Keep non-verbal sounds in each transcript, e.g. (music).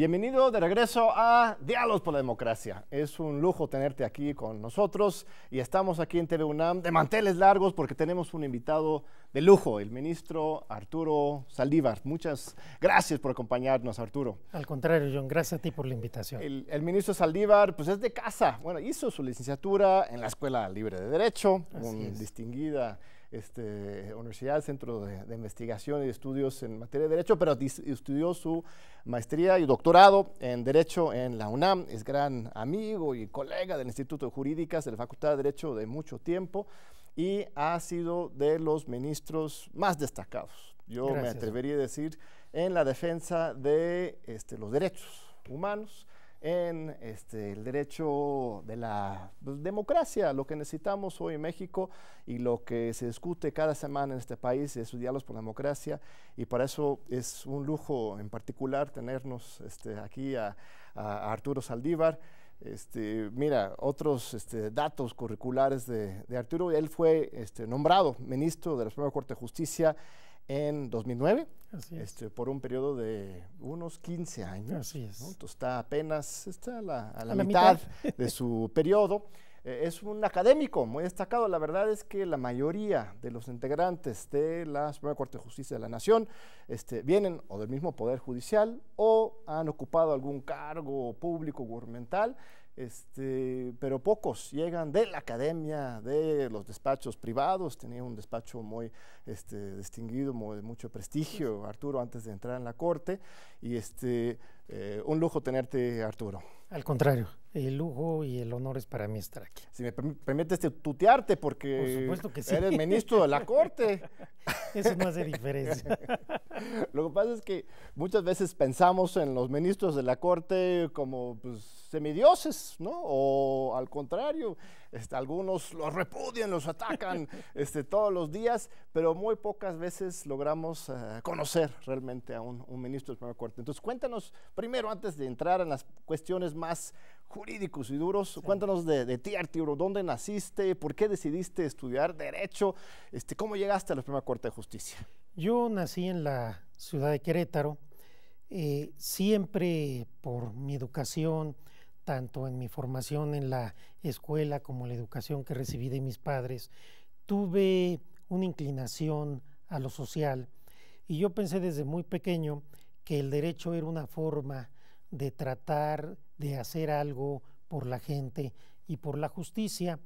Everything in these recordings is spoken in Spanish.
Bienvenido de regreso a Diálogos por la Democracia. Es un lujo tenerte aquí con nosotros y estamos aquí en TV UNAM de manteles largos porque tenemos un invitado de lujo, el ministro Arturo Saldívar. Muchas gracias por acompañarnos, Arturo. Al contrario, John, gracias a ti por la invitación. El, ministro Saldívar, pues es de casa. Bueno, hizo su licenciatura en la Escuela Libre de Derecho, una distinguida este, universidad, centro de, investigación y estudios en materia de derecho, pero estudió su maestría y doctorado en derecho en la UNAM. Es gran amigo y colega del Instituto de Jurídicas de la Facultad de Derecho de mucho tiempo y ha sido de los ministros más destacados. Yo me atrevería a decir en la defensa de este, los derechos humanos en este, el derecho de la pues, democracia, lo que necesitamos hoy en México y lo que se discute cada semana en este país es estudiarlos por la democracia y para eso es un lujo en particular tenernos este, aquí a, Arturo Saldívar. Este, mira, otros este, datos curriculares de, de, Arturo, él fue este, nombrado ministro de la Suprema Corte de Justicia en 2009, este, por un periodo de unos 15 años. Así es. está apenas está a la, mitad, (laughs) de su periodo. Eh, es un académico muy destacado. La verdad es que la mayoría de los integrantes de la Suprema Corte de Justicia de la Nación este, vienen o del mismo Poder Judicial o han ocupado algún cargo público gubernamental, este, pero pocos llegan de la academia, de los despachos privados. Tenía un despacho muy este, distinguido, de mucho prestigio, Arturo, antes de entrar en la corte. Y este, eh, un lujo tenerte, Arturo. Al contrario, el lujo y el honor es para mí estar aquí. Si me permites tutearte, porque que eres ministro de la (laughs) corte. Eso no hace diferencia. (laughs) Lo que pasa es que muchas veces pensamos en los ministros de la corte como pues, semidioses, ¿no? O al contrario, este, algunos los repudian, los atacan (laughs) este, todos los días, pero muy pocas veces logramos eh, conocer realmente a un, un, ministro la Suprema corte. Entonces, cuéntanos primero, antes de entrar en las cuestiones más jurídicos y duros, cuéntanos de, de, ti, Arturo, ¿dónde naciste? ¿Por qué decidiste estudiar Derecho? Este, ¿Cómo llegaste a la Suprema Corte de Justicia? Yo nací en la ciudad de Querétaro, eh, siempre por mi educación, tanto en mi formación en la escuela como la educación que recibí de mis padres, tuve una inclinación a lo social y yo pensé desde muy pequeño que el derecho era una forma de tratar de hacer algo por la gente y por la justicia.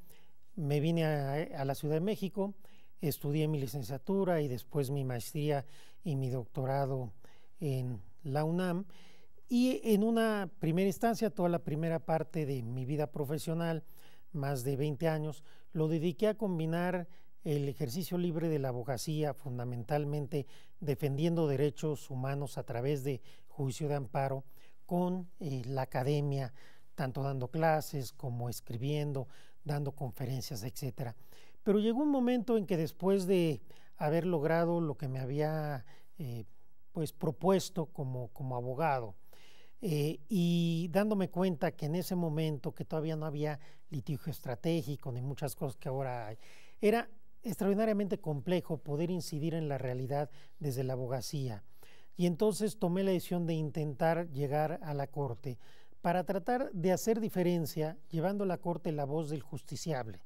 Me vine a, eh, la Ciudad de México, estudié mi licenciatura y después mi maestría y mi doctorado en la UNAM y en una primera instancia, toda la primera parte de mi vida profesional, más de 20 años, lo dediqué a combinar el ejercicio libre de la abogacía, fundamentalmente defendiendo derechos humanos a través de juicio de amparo, con eh, la academia, tanto dando clases como escribiendo, dando conferencias, etc. Pero llegó un momento en que después de haber logrado lo que me había eh, pues, propuesto como, como abogado, eh, y dándome cuenta que en ese momento, que todavía no había litigio estratégico ni muchas cosas que ahora hay, era extraordinariamente complejo poder incidir en la realidad desde la abogacía. Y entonces tomé la decisión de intentar llegar a la Corte para tratar de hacer diferencia llevando a la Corte la voz del justiciable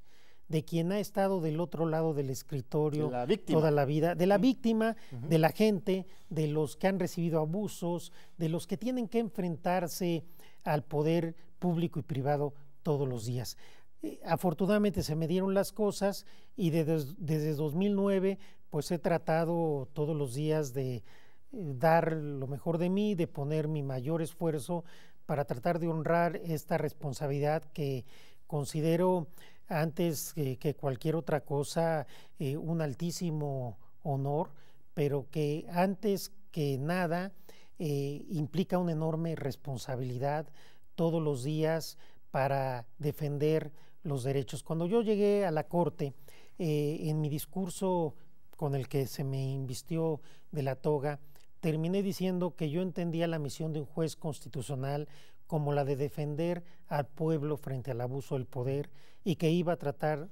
de quien ha estado del otro lado del escritorio toda la vida, de la víctima, de la gente, de los que han recibido abusos, de los que tienen que enfrentarse al poder público y privado todos los días. Eh, afortunadamente se me dieron las cosas y desde 2009 pues he tratado todos los días de eh, dar lo mejor de mí, de poner mi mayor esfuerzo para tratar de honrar esta responsabilidad que considero antes que cualquier otra cosa eh, un altísimo honor, pero que antes que nada eh, implica una enorme responsabilidad todos los días para defender los derechos. Cuando yo llegué a la Corte, eh, en mi discurso con el que se me invistió de la toga, terminé diciendo que yo entendía la misión de un juez constitucional como la de defender al pueblo frente al abuso del poder y que iba a tratar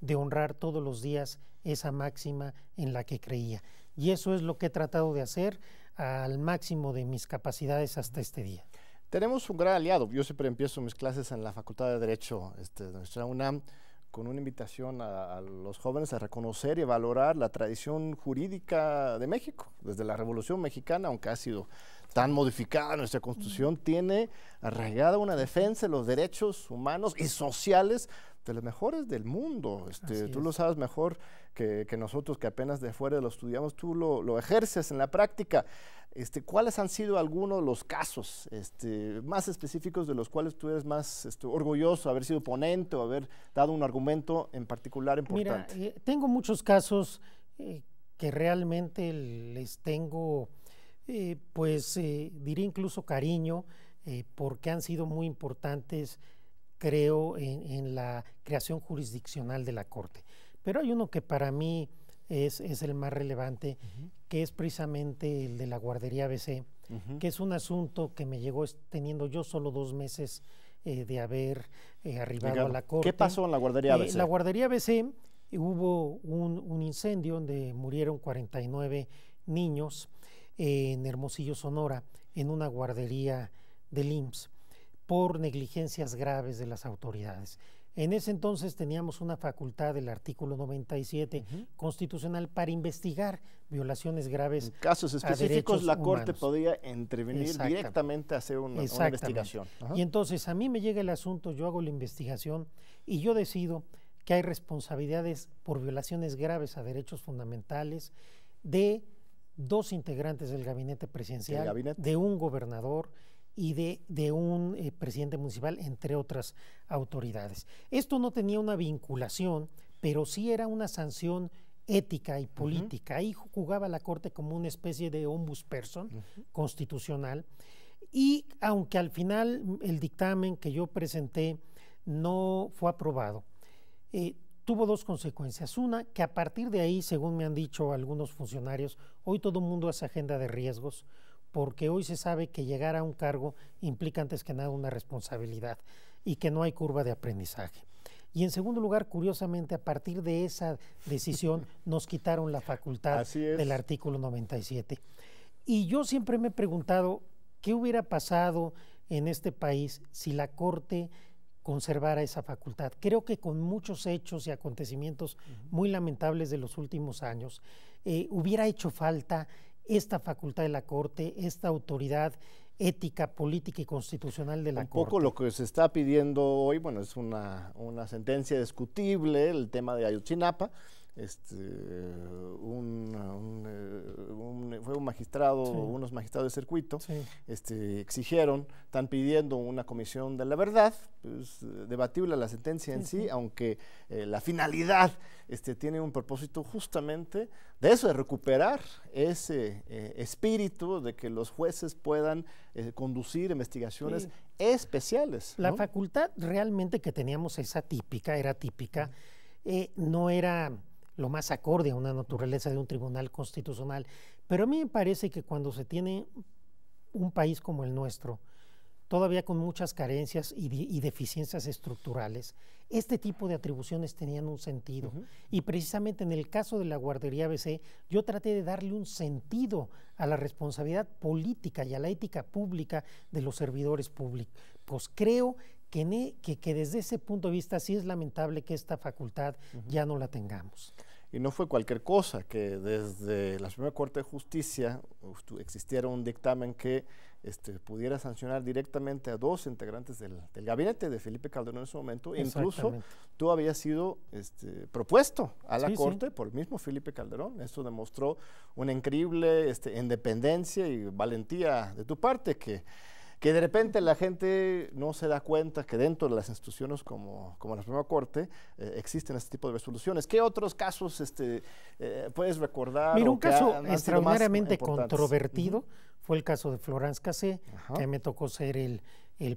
de honrar todos los días esa máxima en la que creía. Y eso es lo que he tratado de hacer al máximo de mis capacidades hasta este día. Tenemos un gran aliado. Yo siempre empiezo mis clases en la Facultad de Derecho este, de nuestra UNAM con una invitación a, los jóvenes a reconocer y valorar la tradición jurídica de México, desde la Revolución Mexicana, aunque ha sido tan modificada nuestra constitución, tiene arraigada una defensa de los derechos humanos y sociales de los mejores del mundo. Este, tú lo sabes mejor que, nosotros que apenas de fuera lo estudiamos, tú lo, ejerces en la práctica. Este, ¿Cuáles han sido algunos de los casos este, más específicos de los cuales tú eres más orgulloso este, orgulloso, haber sido ponente o haber dado un argumento en particular importante? Mira, eh, tengo muchos casos eh, que realmente les tengo eh, pues eh, diría incluso cariño, eh, porque han sido muy importantes, creo, en, la creación jurisdiccional de la Corte. Pero hay uno que para mí es, el más relevante, que es precisamente el de la guardería BC que es un asunto que me llegó teniendo yo solo dos meses de haber arribado a la Corte. ¿Qué pasó en la guardería ABC? la guardería BC hubo un, un incendio donde murieron 49 niños en Hermosillo, Sonora, en una guardería del IMSS por negligencias graves de las autoridades. En ese entonces teníamos una facultad del artículo 97 constitucional para investigar violaciones graves. En casos específicos, la Corte podía intervenir directamente a hacer una, investigación. Y entonces a mí me llega el asunto, yo hago la investigación y yo decido que hay responsabilidades por violaciones graves a derechos fundamentales de dos integrantes del gabinete presidencial, de un gobernador y de, de un eh, presidente municipal, entre otras autoridades. Esto no tenía una vinculación, pero sí era una sanción ética y política. Ahí jugaba la Corte como una especie de ombus person, constitucional. Y aunque al final mm, el dictamen que yo presenté no fue aprobado, eh, tuvo dos consecuencias. Una, que a partir de ahí, según me han dicho algunos funcionarios, hoy todo el mundo hace agenda de riesgos, porque hoy se sabe que llegar a un cargo implica antes que nada una responsabilidad y que no hay curva de aprendizaje. Y en segundo lugar, curiosamente, a partir de esa decisión (laughs) nos quitaron la facultad del artículo 97. Y yo siempre me he preguntado qué hubiera pasado en este país si la Corte conservar a esa facultad. Creo que con muchos hechos y acontecimientos muy lamentables de los últimos años, eh, hubiera hecho falta esta facultad de la Corte, esta autoridad ética, política y constitucional de la Corte. Un poco lo que se está pidiendo hoy, bueno, es una, una sentencia discutible, el tema de Ayotzinapa, este, eh, un, fue un magistrado, unos magistrados de circuito, este, exigieron, están pidiendo una comisión de la verdad, pues, debatible la sentencia en sí, aunque eh, la finalidad este, tiene un propósito justamente de eso, de recuperar ese eh, espíritu de que los jueces puedan conducir investigaciones especiales. La facultad realmente que teníamos esa típica, era típica, no era lo más acorde a una naturaleza de un tribunal constitucional. Pero a mí me parece que cuando se tiene un país como el nuestro, todavía con muchas carencias y, deficiencias estructurales, este tipo de atribuciones tenían un sentido. Y precisamente en el caso de la guardería ABC, yo traté de darle un sentido a la responsabilidad política y a la ética pública de los servidores públicos. Creo e, que, desde ese punto de vista sí es lamentable que esta facultad ya no la tengamos. Y no fue cualquier cosa, que desde la Suprema Corte de Justicia existiera un dictamen que este, pudiera sancionar directamente a dos integrantes del, gabinete de Felipe Calderón en ese momento. Incluso tú habías sido este, propuesto a la Corte por el mismo Felipe Calderón. Esto demostró una increíble este, independencia y valentía de tu parte que que de repente la gente no se da cuenta que dentro de las instituciones como, como la Suprema Corte eh, existen este tipo de resoluciones. ¿Qué otros casos este, eh, puedes recordar? Mira, un caso extremadamente extraordinariamente controvertido fue el caso de Florence Cassé, que me tocó ser el,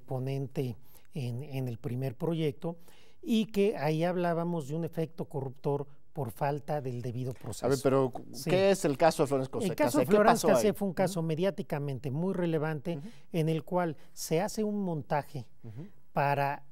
ponente en, en el primer proyecto, y que ahí hablábamos de un efecto corruptor por falta del debido proceso. A ver, pero ¿qué es el caso de Florence Cosé? El caso de Florence fue un caso mediáticamente muy relevante en el cual se hace un montaje para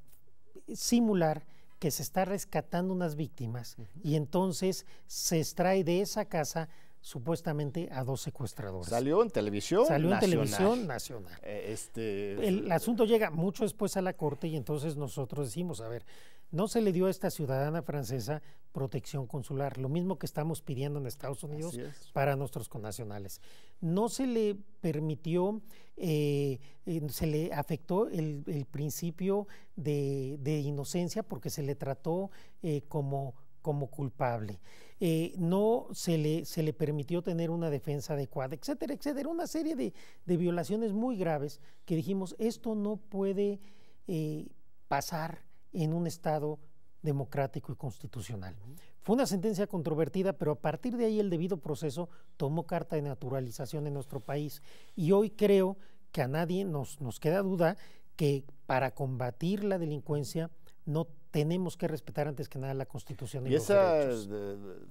simular que se está rescatando unas víctimas y entonces se extrae de esa casa supuestamente a dos secuestradores. Salió en televisión. Salió en televisión nacional. Eh, este, el eh, asunto llega mucho después a la corte y entonces nosotros decimos, a ver, no se le dio a esta ciudadana francesa protección consular, lo mismo que estamos pidiendo en Estados Unidos para nuestros connacionales. No se le permitió, eh, se le afectó el, principio de, inocencia porque se le trató eh, como como culpable. Eh, no se le, se le permitió tener una defensa adecuada, etcétera, etcétera. Una serie de, violaciones muy graves que dijimos, esto no puede pasar en un Estado democrático y constitucional. Fue una sentencia controvertida, pero a partir de ahí el debido proceso tomó carta de naturalización en nuestro país. Y hoy creo que a nadie nos, nos queda duda que para combatir la delincuencia no tenemos que respetar antes que nada la Constitución y, y esa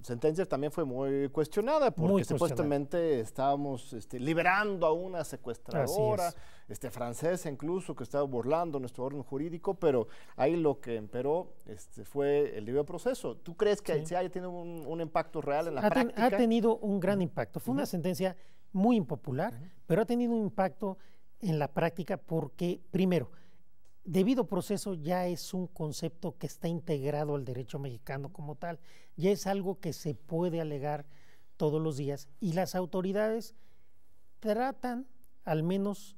sentencia también fue muy cuestionada porque supuestamente estábamos este, liberando a una secuestradora este, francesa incluso que estaba burlando nuestro orden jurídico, pero ahí lo que emperó este, fue el libre proceso. ¿Tú crees que el se haya tenido un, impacto real en la práctica? ha tenido un gran impacto. Fue una sentencia muy impopular, pero ha tenido un impacto en la práctica porque, primero, debido proceso ya es un concepto que está integrado al derecho mexicano como tal, ya es algo que se puede alegar todos los días y las autoridades tratan al menos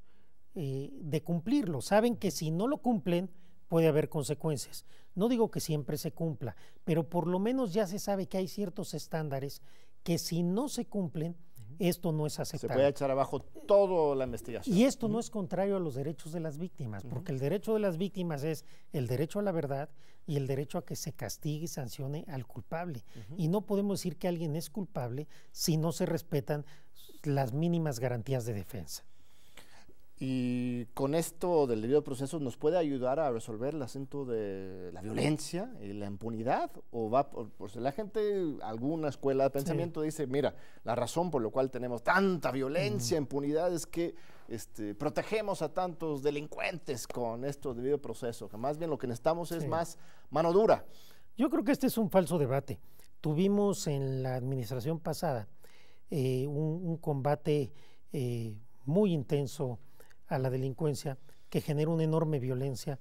eh, de cumplirlo, saben que si no lo cumplen puede haber consecuencias. No digo que siempre se cumpla, pero por lo menos ya se sabe que hay ciertos estándares que si no se cumplen esto no es aceptable. Se puede echar abajo toda la investigación. Y esto no es contrario a los derechos de las víctimas, porque el derecho de las víctimas es el derecho a la verdad y el derecho a que se castigue y sancione al culpable. Y no podemos decir que alguien es culpable si no se respetan las mínimas garantías de defensa. Y con esto del debido proceso nos puede ayudar a resolver el acento de la violencia y la impunidad o va por, si la gente alguna escuela de pensamiento dice, mira, la razón por la cual tenemos tanta violencia, impunidad es que este, protegemos a tantos delincuentes con esto del debido proceso, que más bien lo que necesitamos es más mano dura. Yo creo que este es un falso debate. Tuvimos en la administración pasada eh, un, combate eh, muy intenso a la delincuencia que genera una enorme violencia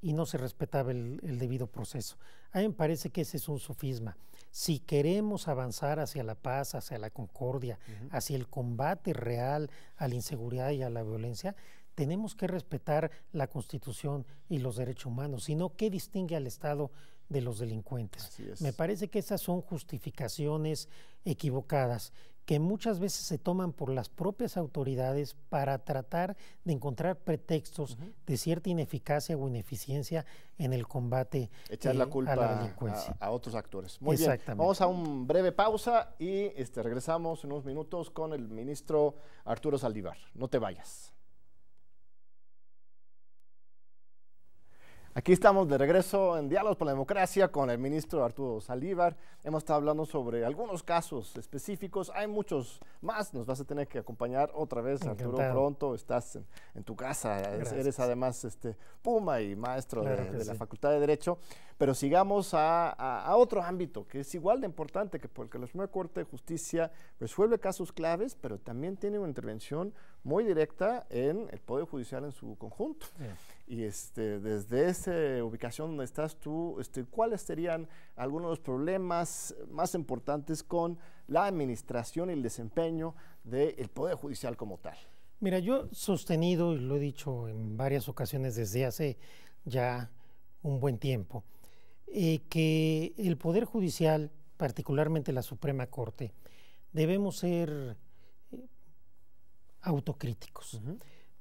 y no se respetaba el, debido proceso. A mí me parece que ese es un sofisma. Si queremos avanzar hacia la paz, hacia la concordia, hacia el combate real a la inseguridad y a la violencia, tenemos que respetar la Constitución y los derechos humanos, sino qué distingue al Estado de los delincuentes. Me parece que esas son justificaciones equivocadas que muchas veces se toman por las propias autoridades para tratar de encontrar pretextos de cierta ineficacia o ineficiencia en el combate echar la culpa eh, a la culpa A, otros actores. Muy Vamos a un breve pausa y este, regresamos en unos minutos con el ministro Arturo Saldívar. No te vayas. Aquí estamos de regreso en Diálogos por la Democracia con el ministro Arturo Salívar. Hemos estado hablando sobre algunos casos específicos. Hay muchos más. Nos vas a tener que acompañar otra vez, Arturo, pronto. Estás en, tu casa. Eres además este, Puma y maestro de, la Facultad de Derecho. Pero sigamos a, otro ámbito que es igual de importante que porque la Suprema Corte de Justicia resuelve casos claves, pero también tiene una intervención muy directa en el Poder Judicial en su conjunto. Y este, desde esa ubicación donde estás tú, este, ¿cuáles serían algunos de los problemas más importantes con la administración y el desempeño del Poder Judicial como tal? Mira, yo he sostenido, y lo he dicho en varias ocasiones desde hace ya un buen tiempo, eh, que el Poder Judicial, particularmente la Suprema Corte, debemos ser eh, autocríticos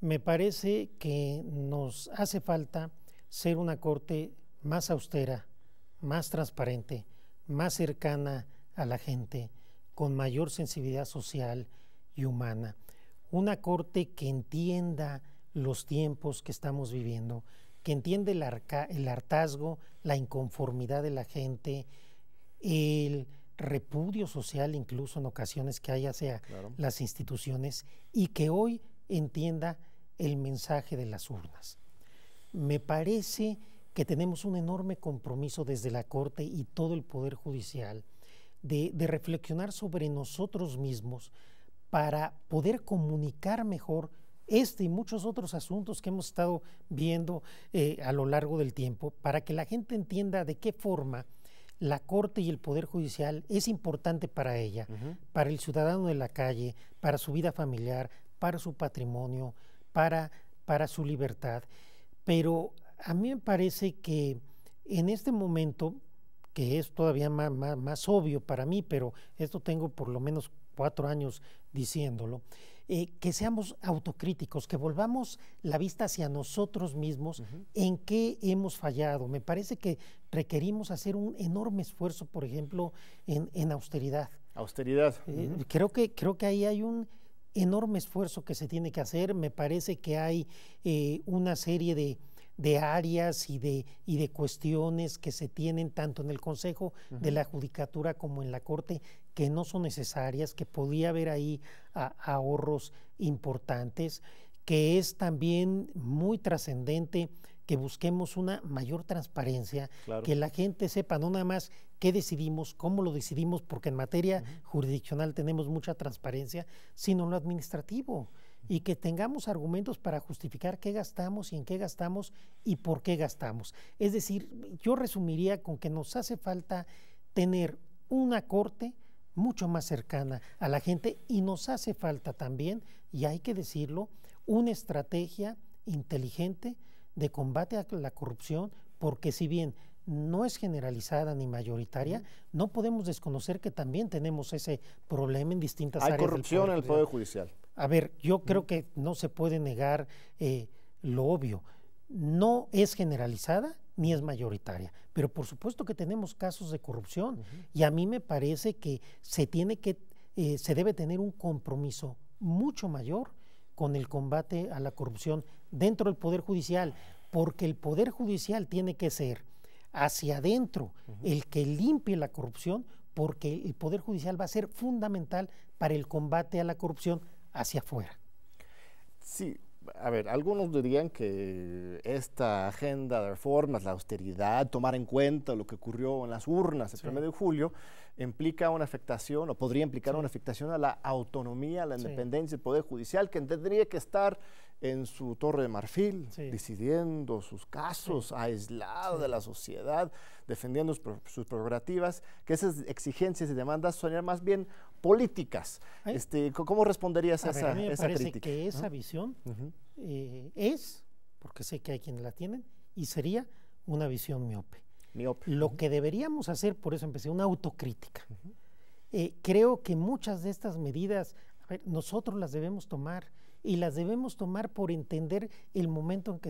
me parece que nos hace falta ser una corte más austera, más transparente, más cercana a la gente, con mayor sensibilidad social y humana. Una corte que entienda los tiempos que estamos viviendo, que entiende el, hartazgo, la inconformidad de la gente, el repudio social incluso en ocasiones que haya, sea las instituciones y que hoy entienda el mensaje de las urnas. Me parece que tenemos un enorme compromiso desde la Corte y todo el Poder Judicial de, reflexionar sobre nosotros mismos para poder comunicar mejor este y muchos otros asuntos que hemos estado viendo eh, a lo largo del tiempo, para que la gente entienda de qué forma la Corte y el Poder Judicial es importante para ella, para el ciudadano de la calle, para su vida familiar, para su patrimonio, para, para su libertad. Pero a mí me parece que en este momento, que es todavía más, más, obvio para mí, pero esto tengo por lo menos cuatro años diciéndolo, eh, que seamos autocríticos, que volvamos la vista hacia nosotros mismos, en qué hemos fallado. Me parece que requerimos hacer un enorme esfuerzo, por ejemplo, en, en austeridad. Austeridad. Eh, creo, que, creo que ahí hay un enorme esfuerzo que se tiene que hacer. Me parece que hay eh, una serie de, áreas y de, cuestiones que se tienen tanto en el Consejo de la Judicatura como en la Corte que no son necesarias, que podía haber ahí ahorros importantes, que es también muy trascendente que busquemos una mayor transparencia, que la gente sepa no nada más qué decidimos, cómo lo decidimos, porque en materia jurisdiccional tenemos mucha transparencia, sino en lo administrativo, y que tengamos argumentos para justificar qué gastamos y en qué gastamos y por qué gastamos. Es decir, yo resumiría con que nos hace falta tener una corte mucho más cercana a la gente y nos hace falta también, y hay que decirlo, una estrategia inteligente de combate a la corrupción, porque si bien no es generalizada ni mayoritaria, no podemos desconocer que también tenemos ese problema en distintas áreas. Hay corrupción en el Poder Judicial. A ver, yo creo que no se puede negar eh, lo obvio. No es generalizada ni es mayoritaria, pero por supuesto que tenemos casos de corrupción y a mí me parece que se tiene que, eh, se debe tener un compromiso mucho mayor con el combate a la corrupción dentro del Poder Judicial, porque el Poder Judicial tiene que ser hacia adentro el que limpie la corrupción, porque el Poder Judicial va a ser fundamental para el combate a la corrupción hacia afuera. Sí, a ver, algunos dirían que esta agenda de reformas, la austeridad, tomar en cuenta lo que ocurrió en las urnas el 1 de julio, implica una afectación o podría implicar una afectación a la autonomía, a la independencia del Poder Judicial, que tendría que estar en su torre de marfil, decidiendo sus casos, aislado de la sociedad, defendiendo sus, prerrogativas, que esas exigencias y demandas son más bien políticas. Este, ¿Cómo responderías a, esa, que esa visión eh, es, porque sé que hay quienes la tienen, y sería una visión miope. Lo que deberíamos hacer, por eso empecé, una autocrítica. Eh, creo que muchas de estas medidas, nosotros las debemos tomar y las debemos tomar por entender el momento en que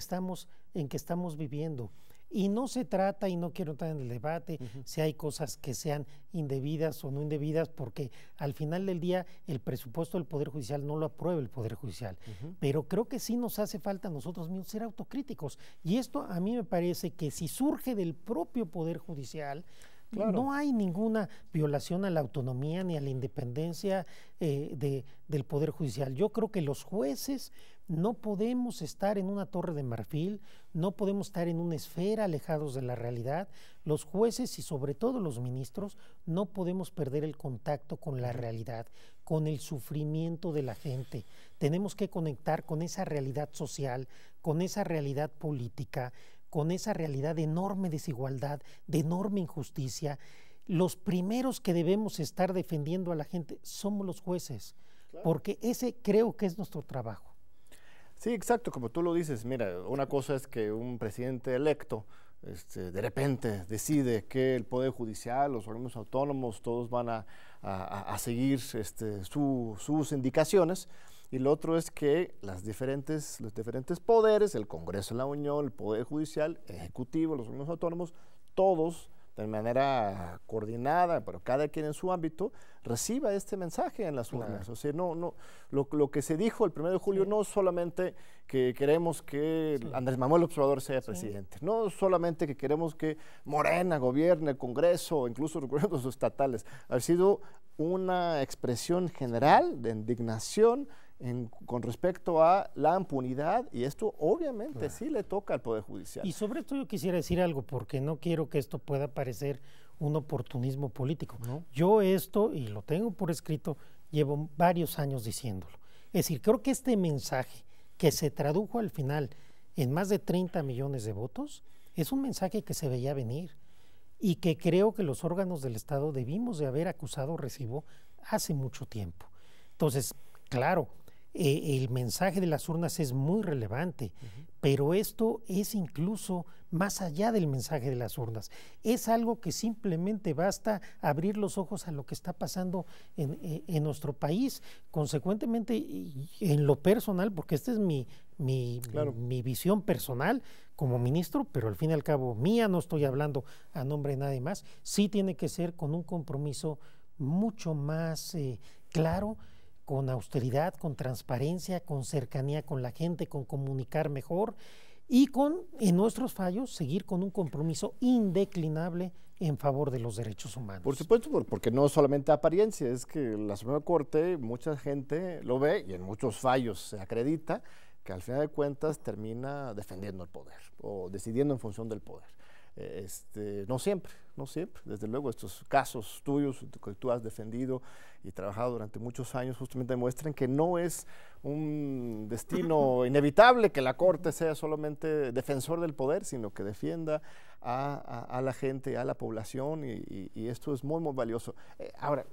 en que estamos viviendo. Y no se trata, y no quiero entrar en el debate, si hay cosas que sean indebidas o no indebidas, porque al final del día el presupuesto del Poder Judicial no lo aprueba el Poder Judicial. Pero creo que sí nos hace falta nosotros mismos ser autocríticos. Y esto a mí me parece que si surge del propio Poder Judicial, No hay ninguna violación a la autonomía ni a la independencia eh, del Poder Judicial. Yo creo que los jueces no podemos estar en una torre de marfil, no podemos estar en una esfera alejados de la realidad. Los jueces y sobre todo los ministros no podemos perder el contacto con la realidad, con el sufrimiento de la gente. Tenemos que conectar con esa realidad social, con esa realidad política, con esa realidad de enorme desigualdad, de enorme injusticia los primeros que debemos estar defendiendo a la gente somos los jueces, porque ese creo que es nuestro trabajo. Sí, exacto, como tú lo dices, mira, una cosa es que un presidente electo este, de repente decide que el Poder Judicial, los gobiernos autónomos, todos van a, seguir este, sus indicaciones. Y lo otro es que las diferentes, los diferentes poderes, el Congreso de la Unión, el Poder Judicial, Ejecutivo, los gobiernos autónomos, todos de manera coordinada, pero cada quien en su ámbito, reciba este mensaje en las urnas. O sea, no, no, lo, que se dijo el 1 de julio no solamente que queremos que Andrés Manuel Observador sea presidente, no solamente que queremos que Morena gobierne el Congreso, incluso los gobiernos estatales, ha sido una expresión general de indignación con respecto a la impunidad, y esto obviamente sí le toca al Poder Judicial. Y sobre esto yo quisiera decir algo, porque no quiero que esto pueda parecer un oportunismo político. Yo esto, y lo tengo por escrito, llevo varios años diciéndolo. Es decir, creo que este mensaje que se tradujo al final en más de 30 millones de votos, es un mensaje que se veía venir y que creo que los órganos del Estado debimos de haber acusado recibo hace mucho tiempo. Entonces, claro, eh, el mensaje de las urnas es muy relevante, pero esto es incluso más allá del mensaje de las urnas. Es algo que simplemente basta abrir los ojos a lo que está pasando en, eh, nuestro país. Consecuentemente, en lo personal, porque esta es mi, visión personal como ministro, pero al fin y al cabo mía, no estoy hablando a nombre de nadie más, sí tiene que ser con un compromiso mucho más eh, claro con austeridad, con transparencia, con cercanía con la gente, con comunicar mejor y con, en nuestros fallos, seguir con un compromiso indeclinable en favor de los derechos humanos. Por supuesto, porque no solamente apariencia, es que la Suprema Corte, mucha gente lo ve y en muchos fallos se acredita que al final de cuentas termina defendiendo el poder o decidiendo en función del poder. Este, no siempre, no siempre. Desde luego, estos casos tuyos que tú has defendido y trabajado durante muchos años justamente demuestran que no es un destino (laughs) inevitable que la Corte sea solamente defensor del poder, sino que defienda a, la gente, a la población, y, esto es muy, muy valioso. Eh, ahora,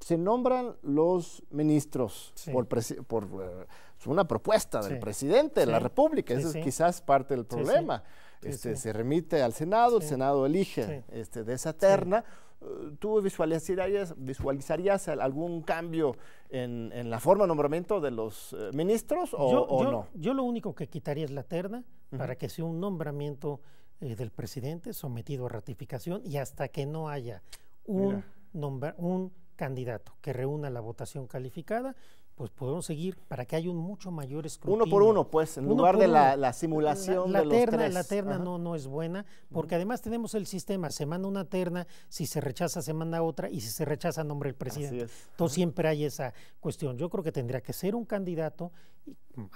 se nombran los ministros por, eh, una propuesta del presidente de la República. eso es quizás parte del problema. Este, este, se remite al Senado, el Senado elige este, de esa terna. Eh, ¿Tú visualizarías, visualizarías algún cambio en, la forma de nombramiento de los eh, ministros o, no? Yo lo único que quitaría es la terna para que sea un nombramiento eh, del presidente sometido a ratificación y hasta que no haya un, un candidato que reúna la votación calificada, pues podemos seguir para que haya un mucho mayor escrutinio. Uno por uno, pues, en lugar de la, la, simulación la, terna, La terna no, no es buena, porque además tenemos el sistema, se manda una terna, si se rechaza se manda otra, y si se rechaza nombre el presidente. Entonces siempre hay esa cuestión. Yo creo que tendría que ser un candidato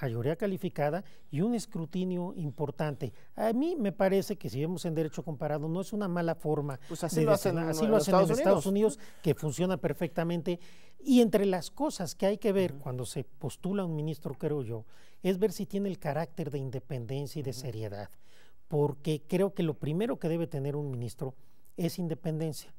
mayoría calificada y un escrutinio importante. A mí me parece que si vemos en derecho comparado no es una mala forma. Pues así, lo hacen, en, Estados, Estados Unidos. que funciona perfectamente. Y entre las cosas que hay que ver cuando se postula un ministro, creo yo, es ver si tiene el carácter de independencia y de seriedad. Porque creo que lo primero que debe tener un ministro es independencia.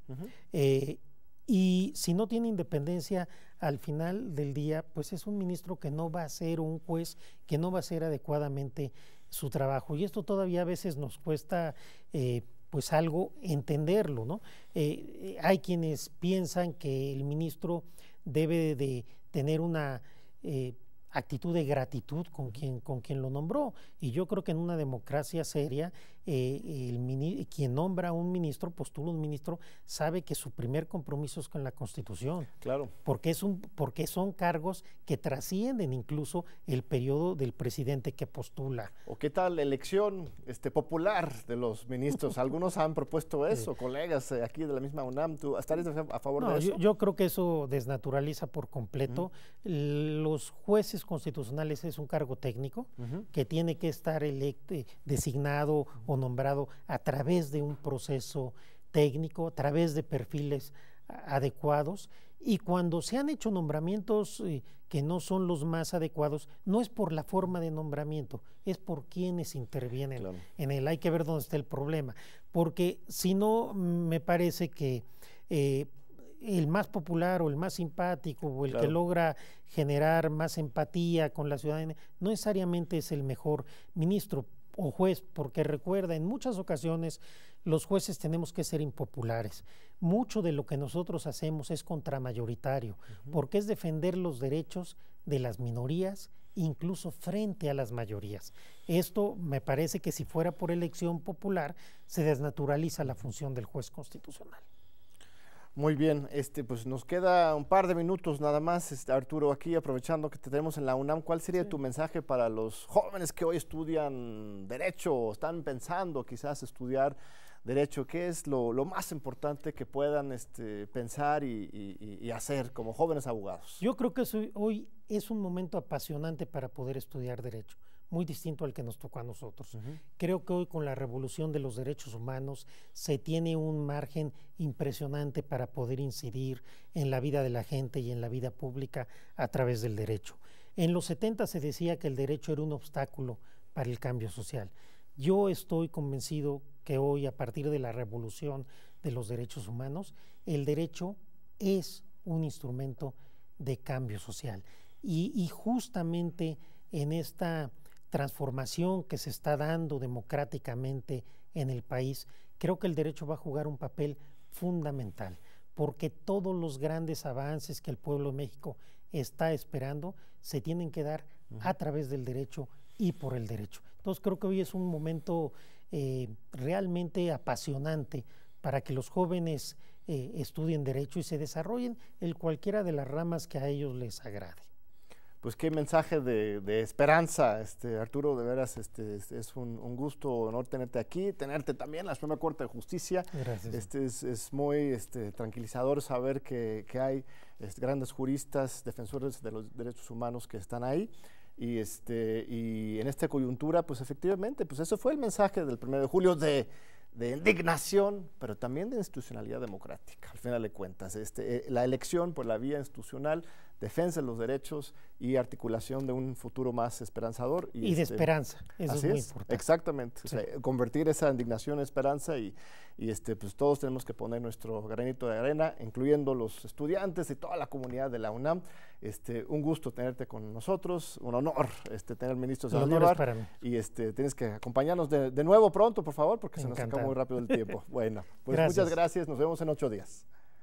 Y si no tiene independencia, al final del día, pues es un ministro que no va a ser un juez, que no va a hacer adecuadamente su trabajo. Y esto todavía a veces nos cuesta... Eh, pues algo entenderlo, ¿no? Eh, hay quienes piensan que el ministro debe de tener una eh, actitud de gratitud con quien, con quien lo nombró. Y yo creo que en una democracia seria eh, el quien nombra un ministro, postula un ministro, sabe que su primer compromiso es con la Constitución. Claro. Porque, es un, porque son cargos que trascienden incluso el periodo del presidente que postula. ¿O qué tal la elección este, popular de los ministros? (laughs) Algunos han propuesto eso, colegas eh, aquí de la misma UNAM. ¿Tú estarías a favor de eso? Yo, creo que eso desnaturaliza por completo. Los jueces constitucionales es un cargo técnico que tiene que estar designado nombrado a través de un proceso técnico, a través de perfiles adecuados y cuando se han hecho nombramientos eh, que no son los más adecuados, no es por la forma de nombramiento, es por quienes intervienen en él. Hay que ver dónde está el problema, porque si no, mm, me parece que eh, el más popular o el más simpático o el que logra generar más empatía con la ciudadanía, no necesariamente es el mejor ministro, o juez, porque recuerda, en muchas ocasiones los jueces tenemos que ser impopulares. Mucho de lo que nosotros hacemos es contramayoritario, porque es defender los derechos de las minorías incluso frente a las mayorías. Esto me parece que si fuera por elección popular, se desnaturaliza la función del juez constitucional. Muy bien, este, pues nos queda un par de minutos nada más, este, Arturo, aquí aprovechando que te tenemos en la UNAM, ¿cuál sería tu mensaje para los jóvenes que hoy estudian derecho o están pensando quizás estudiar derecho? ¿Qué es lo, más importante que puedan este, pensar y, hacer como jóvenes abogados? Yo creo que hoy es un momento apasionante para poder estudiar derecho muy distinto al que nos tocó a nosotros. Creo que hoy con la revolución de los derechos humanos se tiene un margen impresionante para poder incidir en la vida de la gente y en la vida pública a través del derecho. En los 70 se decía que el derecho era un obstáculo para el cambio social. Yo estoy convencido que hoy, a partir de la revolución de los derechos humanos, el derecho es un instrumento de cambio social. Y, y justamente en esta transformación que se está dando democráticamente en el país, creo que el derecho va a jugar un papel fundamental, porque todos los grandes avances que el pueblo de México está esperando se tienen que dar a través del derecho y por el derecho. Entonces creo que hoy es un momento eh, realmente apasionante para que los jóvenes eh, estudien derecho y se desarrollen en cualquiera de las ramas que a ellos les agrade pues qué mensaje de, esperanza, este, Arturo, de veras este, es, un, un, gusto, honor tenerte aquí, tenerte también en la Suprema Corte de Justicia. Gracias. Este, es, muy este, tranquilizador saber que, hay este, grandes juristas, defensores de los derechos humanos que están ahí. Y, este, y en esta coyuntura, pues efectivamente, pues eso fue el mensaje del 1 de julio de, indignación, pero también de institucionalidad democrática, al final de cuentas. Este, eh, la elección por la vía institucional defensa de los derechos y articulación de un futuro más esperanzador. Y, de este, esperanza, eso así es importante. Exactamente, convertir esa indignación en esperanza y, este, pues todos tenemos que poner nuestro granito de arena, incluyendo los estudiantes y toda la comunidad de la UNAM. Este, un gusto tenerte con nosotros, un honor este, tener al ministro mí. Y este, tienes que acompañarnos de, nuevo pronto, por favor, porque se nos acaba muy rápido el tiempo. bueno, pues muchas gracias, nos vemos en ocho días.